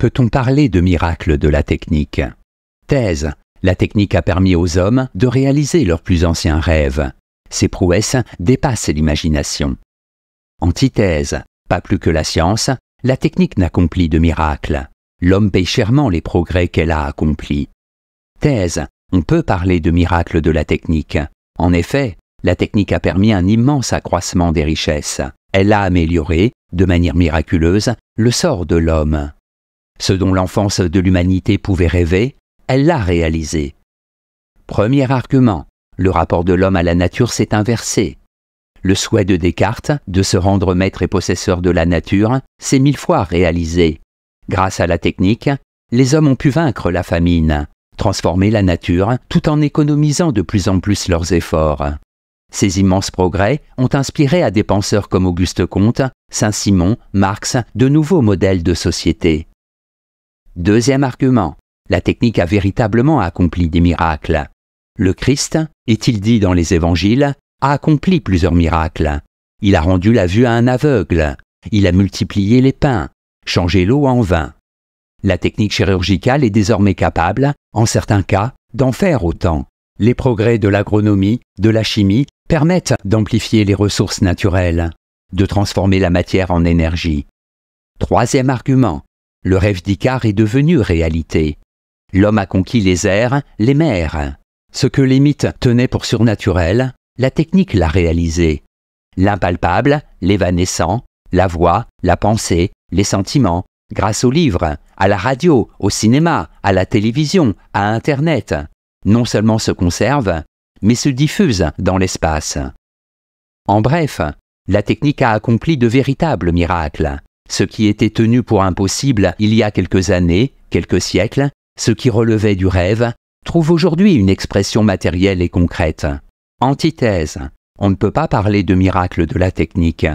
peut-on parler de miracle de la technique Thèse. La technique a permis aux hommes de réaliser leurs plus anciens rêves. Ses prouesses dépassent l'imagination. Antithèse. Pas plus que la science, la technique n'accomplit de miracle. L'homme paye chèrement les progrès qu'elle a accomplis. Thèse. On peut parler de miracle de la technique. En effet, la technique a permis un immense accroissement des richesses. Elle a amélioré, de manière miraculeuse, le sort de l'homme ce dont l'enfance de l'humanité pouvait rêver, elle l'a réalisé. Premier argument, le rapport de l'homme à la nature s'est inversé. Le souhait de Descartes de se rendre maître et possesseur de la nature s'est mille fois réalisé. Grâce à la technique, les hommes ont pu vaincre la famine, transformer la nature tout en économisant de plus en plus leurs efforts. Ces immenses progrès ont inspiré à des penseurs comme Auguste Comte, Saint-Simon, Marx de nouveaux modèles de société. Deuxième argument, la technique a véritablement accompli des miracles. Le Christ, est-il dit dans les évangiles, a accompli plusieurs miracles. Il a rendu la vue à un aveugle, il a multiplié les pains, changé l'eau en vin. La technique chirurgicale est désormais capable, en certains cas, d'en faire autant. Les progrès de l'agronomie, de la chimie permettent d'amplifier les ressources naturelles, de transformer la matière en énergie. Troisième argument, le rêve d'Icare est devenu réalité. L'homme a conquis les airs, les mers. Ce que les mythes tenaient pour surnaturel, la technique l'a réalisé. L'impalpable, l'évanescent, la voix, la pensée, les sentiments, grâce aux livres, à la radio, au cinéma, à la télévision, à Internet, non seulement se conservent, mais se diffusent dans l'espace. En bref, la technique a accompli de véritables miracles ce qui était tenu pour impossible il y a quelques années, quelques siècles, ce qui relevait du rêve, trouve aujourd'hui une expression matérielle et concrète. Antithèse. On ne peut pas parler de miracle de la technique.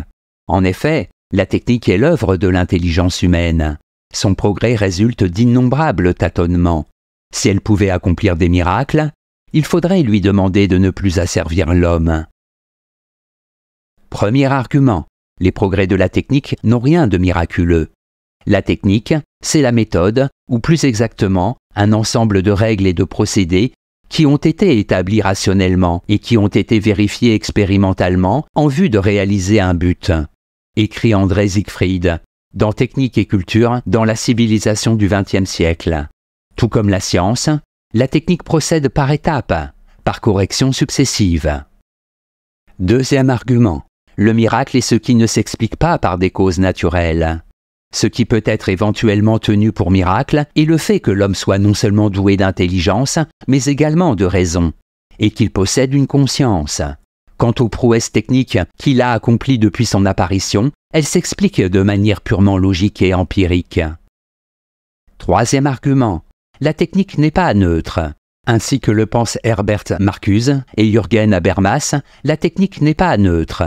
En effet, la technique est l'œuvre de l'intelligence humaine. Son progrès résulte d'innombrables tâtonnements. Si elle pouvait accomplir des miracles, il faudrait lui demander de ne plus asservir l'homme. Premier argument. Les progrès de la technique n'ont rien de miraculeux. La technique, c'est la méthode, ou plus exactement, un ensemble de règles et de procédés qui ont été établis rationnellement et qui ont été vérifiés expérimentalement en vue de réaliser un but. Écrit André Siegfried, dans Technique et culture dans la civilisation du XXe siècle. Tout comme la science, la technique procède par étapes, par corrections successives. Deuxième argument. Le miracle est ce qui ne s'explique pas par des causes naturelles. Ce qui peut être éventuellement tenu pour miracle est le fait que l'homme soit non seulement doué d'intelligence, mais également de raison, et qu'il possède une conscience. Quant aux prouesses techniques qu'il a accomplies depuis son apparition, elles s'expliquent de manière purement logique et empirique. Troisième argument, la technique n'est pas neutre. Ainsi que le pensent Herbert Marcuse et Jürgen Habermas, la technique n'est pas neutre.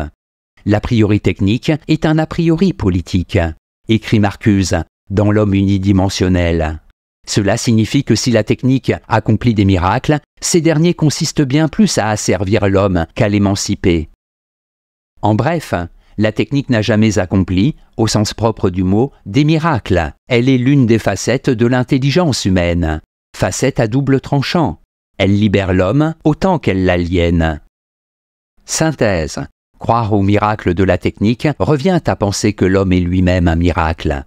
L'a priori technique est un a priori politique, écrit Marcuse dans L'homme unidimensionnel. Cela signifie que si la technique accomplit des miracles, ces derniers consistent bien plus à asservir l'homme qu'à l'émanciper. En bref, la technique n'a jamais accompli, au sens propre du mot, des miracles. Elle est l'une des facettes de l'intelligence humaine, facette à double tranchant. Elle libère l'homme autant qu'elle l'aliène. Synthèse. Croire au miracle de la technique revient à penser que l'homme est lui-même un miracle.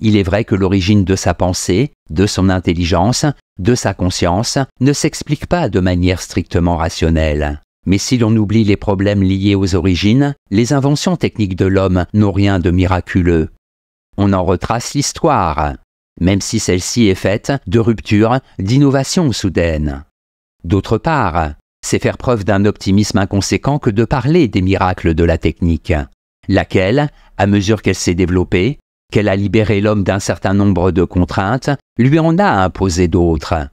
Il est vrai que l'origine de sa pensée, de son intelligence, de sa conscience ne s'explique pas de manière strictement rationnelle. Mais si l'on oublie les problèmes liés aux origines, les inventions techniques de l'homme n'ont rien de miraculeux. On en retrace l'histoire, même si celle-ci est faite de ruptures, d'innovations soudaines. D'autre part, c'est faire preuve d'un optimisme inconséquent que de parler des miracles de la technique, laquelle, à mesure qu'elle s'est développée, qu'elle a libéré l'homme d'un certain nombre de contraintes, lui en a imposé d'autres.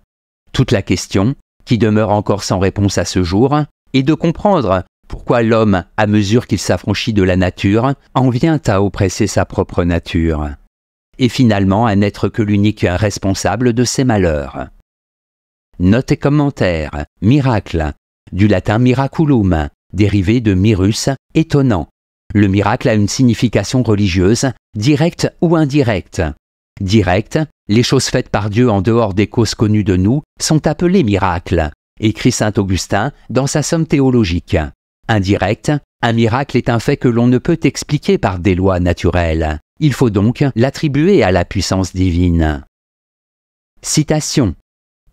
Toute la question, qui demeure encore sans réponse à ce jour, est de comprendre pourquoi l'homme, à mesure qu'il s'affranchit de la nature, en vient à oppresser sa propre nature, et finalement à n'être que l'unique responsable de ses malheurs. Notes et commentaires, miracles, du latin miraculum, dérivé de mirus, étonnant. Le miracle a une signification religieuse, directe ou indirecte. Directe, les choses faites par Dieu en dehors des causes connues de nous sont appelées miracles, écrit saint Augustin dans sa somme théologique. Indirecte, un miracle est un fait que l'on ne peut expliquer par des lois naturelles. Il faut donc l'attribuer à la puissance divine. Citation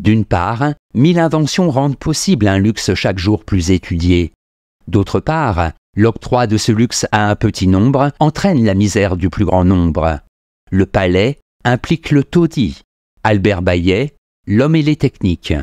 d'une part, mille inventions rendent possible un luxe chaque jour plus étudié. D'autre part, l'octroi de ce luxe à un petit nombre entraîne la misère du plus grand nombre. Le palais implique le taudis, Albert Bayet, l'homme et les techniques.